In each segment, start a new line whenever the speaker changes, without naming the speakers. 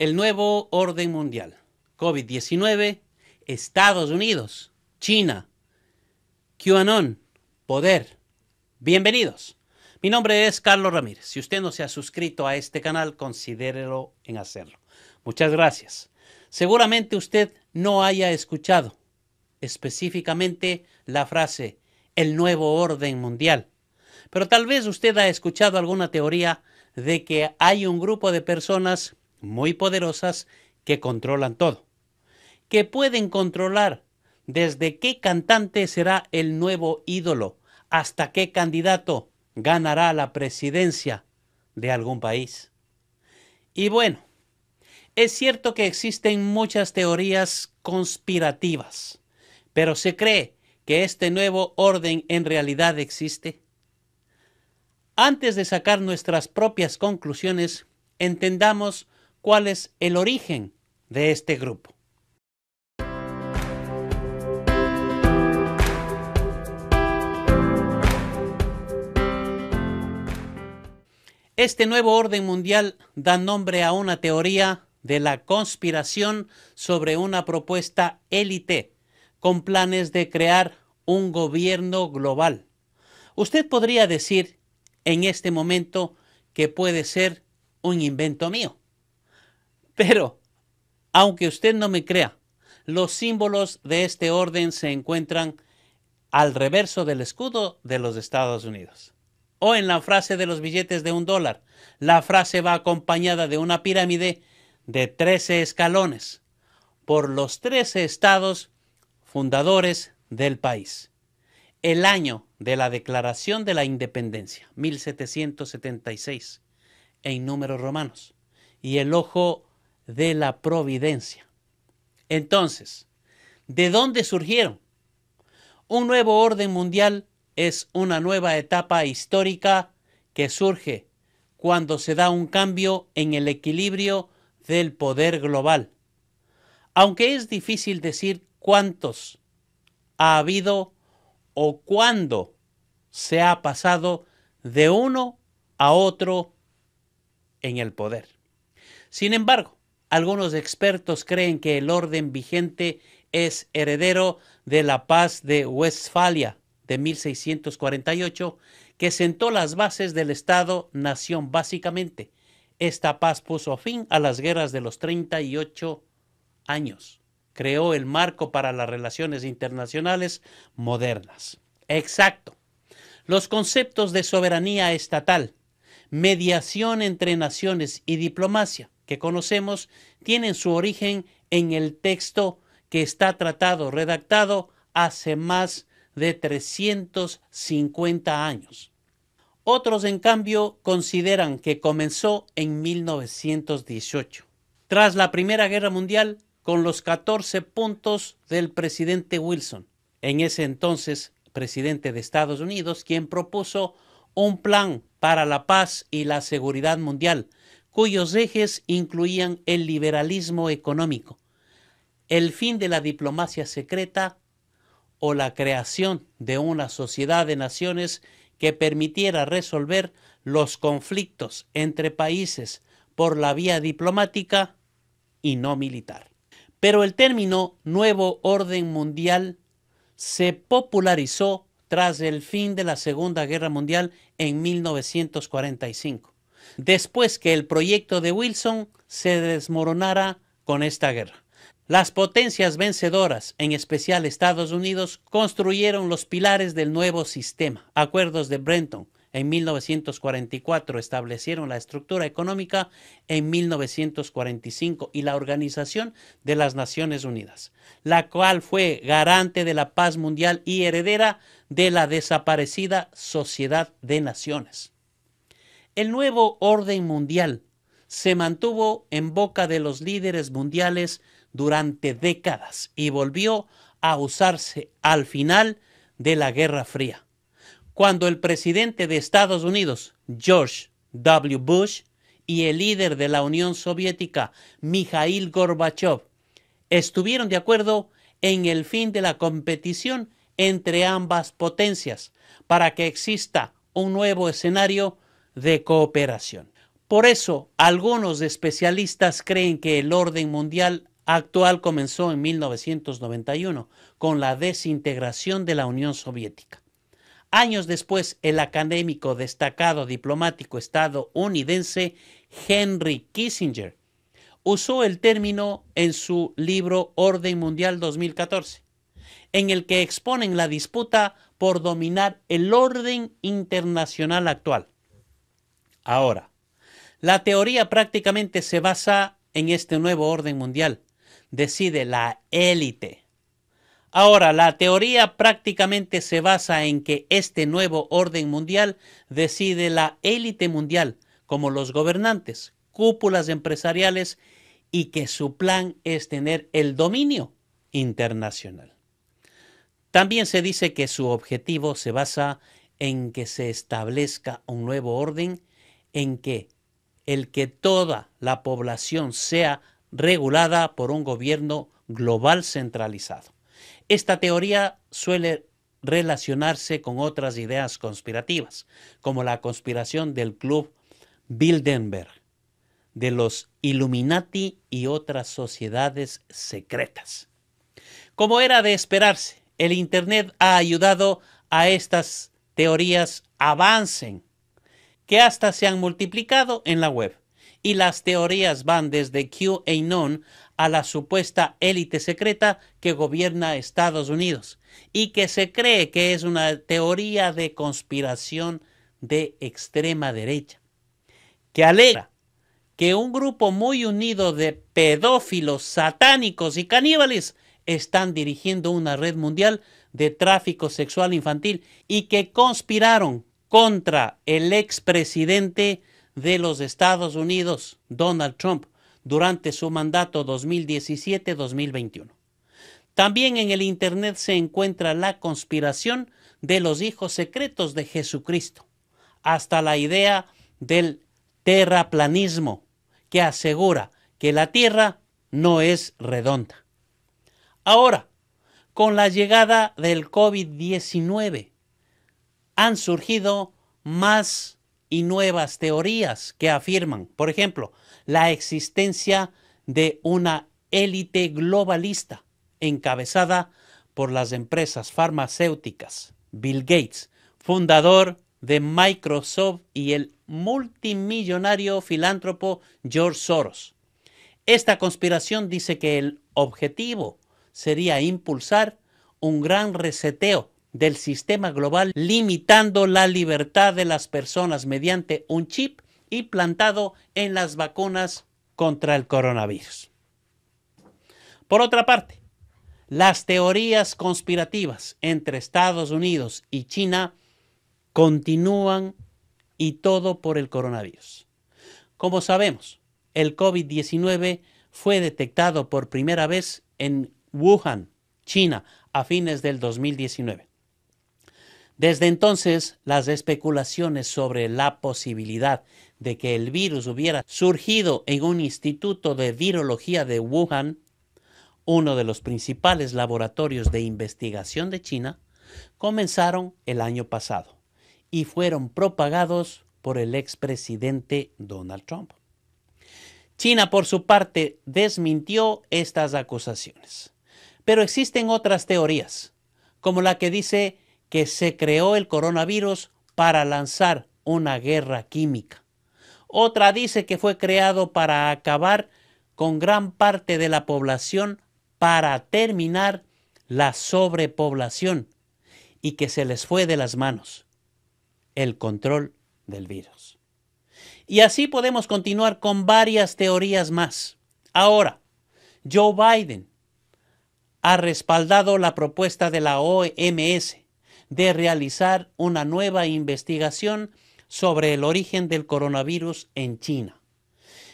El nuevo orden mundial. COVID-19, Estados Unidos, China, QAnon, poder. Bienvenidos. Mi nombre es Carlos Ramírez. Si usted no se ha suscrito a este canal, considérelo en hacerlo. Muchas gracias. Seguramente usted no haya escuchado específicamente la frase el nuevo orden mundial. Pero tal vez usted ha escuchado alguna teoría de que hay un grupo de personas muy poderosas que controlan todo, que pueden controlar desde qué cantante será el nuevo ídolo hasta qué candidato ganará la presidencia de algún país. Y bueno, es cierto que existen muchas teorías conspirativas, pero se cree que este nuevo orden en realidad existe. Antes de sacar nuestras propias conclusiones, entendamos cuál es el origen de este grupo. Este nuevo orden mundial da nombre a una teoría de la conspiración sobre una propuesta élite con planes de crear un gobierno global. Usted podría decir en este momento que puede ser un invento mío. Pero, aunque usted no me crea, los símbolos de este orden se encuentran al reverso del escudo de los Estados Unidos. O en la frase de los billetes de un dólar. La frase va acompañada de una pirámide de 13 escalones por los 13 estados fundadores del país. El año de la Declaración de la Independencia, 1776, en números romanos. Y el ojo de la providencia. Entonces, ¿de dónde surgieron? Un nuevo orden mundial es una nueva etapa histórica que surge cuando se da un cambio en el equilibrio del poder global. Aunque es difícil decir cuántos ha habido o cuándo se ha pasado de uno a otro en el poder. Sin embargo, algunos expertos creen que el orden vigente es heredero de la paz de Westfalia de 1648, que sentó las bases del Estado-nación básicamente. Esta paz puso fin a las guerras de los 38 años. Creó el marco para las relaciones internacionales modernas. Exacto. Los conceptos de soberanía estatal, mediación entre naciones y diplomacia que conocemos tienen su origen en el texto que está tratado, redactado hace más de 350 años. Otros, en cambio, consideran que comenzó en 1918, tras la Primera Guerra Mundial, con los 14 puntos del presidente Wilson, en ese entonces presidente de Estados Unidos, quien propuso un plan para la paz y la seguridad mundial, cuyos ejes incluían el liberalismo económico, el fin de la diplomacia secreta o la creación de una sociedad de naciones que permitiera resolver los conflictos entre países por la vía diplomática y no militar. Pero el término Nuevo Orden Mundial se popularizó tras el fin de la Segunda Guerra Mundial en 1945 después que el proyecto de Wilson se desmoronara con esta guerra. Las potencias vencedoras, en especial Estados Unidos, construyeron los pilares del nuevo sistema. Acuerdos de Brenton en 1944 establecieron la estructura económica en 1945 y la Organización de las Naciones Unidas, la cual fue garante de la paz mundial y heredera de la desaparecida Sociedad de Naciones. El nuevo orden mundial se mantuvo en boca de los líderes mundiales durante décadas y volvió a usarse al final de la Guerra Fría, cuando el presidente de Estados Unidos, George W. Bush, y el líder de la Unión Soviética, Mikhail Gorbachev, estuvieron de acuerdo en el fin de la competición entre ambas potencias para que exista un nuevo escenario de cooperación. Por eso, algunos especialistas creen que el orden mundial actual comenzó en 1991 con la desintegración de la Unión Soviética. Años después, el académico destacado diplomático estadounidense Henry Kissinger usó el término en su libro Orden Mundial 2014, en el que exponen la disputa por dominar el orden internacional actual Ahora, la teoría prácticamente se basa en este nuevo orden mundial. Decide la élite. Ahora, la teoría prácticamente se basa en que este nuevo orden mundial decide la élite mundial, como los gobernantes, cúpulas empresariales, y que su plan es tener el dominio internacional. También se dice que su objetivo se basa en que se establezca un nuevo orden en que el que toda la población sea regulada por un gobierno global centralizado. Esta teoría suele relacionarse con otras ideas conspirativas, como la conspiración del Club Bildenberg, de los Illuminati y otras sociedades secretas. Como era de esperarse, el Internet ha ayudado a estas teorías avancen que hasta se han multiplicado en la web. Y las teorías van desde QAnon a la supuesta élite secreta que gobierna Estados Unidos y que se cree que es una teoría de conspiración de extrema derecha, que alega que un grupo muy unido de pedófilos, satánicos y caníbales están dirigiendo una red mundial de tráfico sexual infantil y que conspiraron contra el expresidente de los Estados Unidos, Donald Trump, durante su mandato 2017-2021. También en el Internet se encuentra la conspiración de los hijos secretos de Jesucristo, hasta la idea del terraplanismo, que asegura que la Tierra no es redonda. Ahora, con la llegada del COVID-19, han surgido más y nuevas teorías que afirman, por ejemplo, la existencia de una élite globalista encabezada por las empresas farmacéuticas. Bill Gates, fundador de Microsoft y el multimillonario filántropo George Soros. Esta conspiración dice que el objetivo sería impulsar un gran reseteo del sistema global limitando la libertad de las personas mediante un chip y plantado en las vacunas contra el coronavirus. Por otra parte, las teorías conspirativas entre Estados Unidos y China continúan y todo por el coronavirus. Como sabemos, el COVID-19 fue detectado por primera vez en Wuhan, China, a fines del 2019. Desde entonces, las especulaciones sobre la posibilidad de que el virus hubiera surgido en un instituto de virología de Wuhan, uno de los principales laboratorios de investigación de China, comenzaron el año pasado y fueron propagados por el expresidente Donald Trump. China, por su parte, desmintió estas acusaciones. Pero existen otras teorías, como la que dice que se creó el coronavirus para lanzar una guerra química. Otra dice que fue creado para acabar con gran parte de la población para terminar la sobrepoblación y que se les fue de las manos el control del virus. Y así podemos continuar con varias teorías más. Ahora, Joe Biden ha respaldado la propuesta de la OMS de realizar una nueva investigación sobre el origen del coronavirus en China,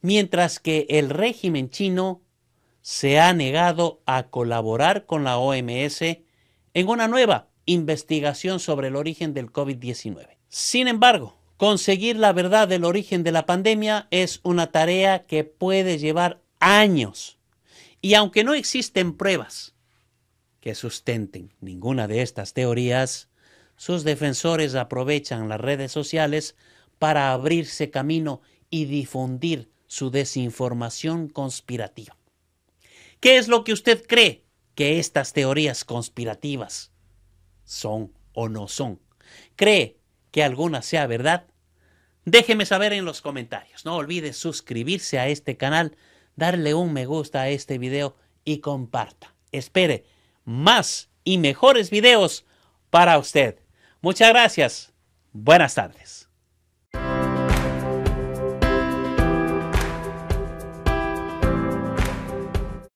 mientras que el régimen chino se ha negado a colaborar con la OMS en una nueva investigación sobre el origen del COVID-19. Sin embargo, conseguir la verdad del origen de la pandemia es una tarea que puede llevar años. Y aunque no existen pruebas que sustenten ninguna de estas teorías, sus defensores aprovechan las redes sociales para abrirse camino y difundir su desinformación conspirativa. ¿Qué es lo que usted cree que estas teorías conspirativas son o no son? ¿Cree que alguna sea verdad? Déjeme saber en los comentarios. No olvide suscribirse a este canal, darle un me gusta a este video y comparta. Espere más y mejores videos para usted. Muchas gracias. Buenas tardes.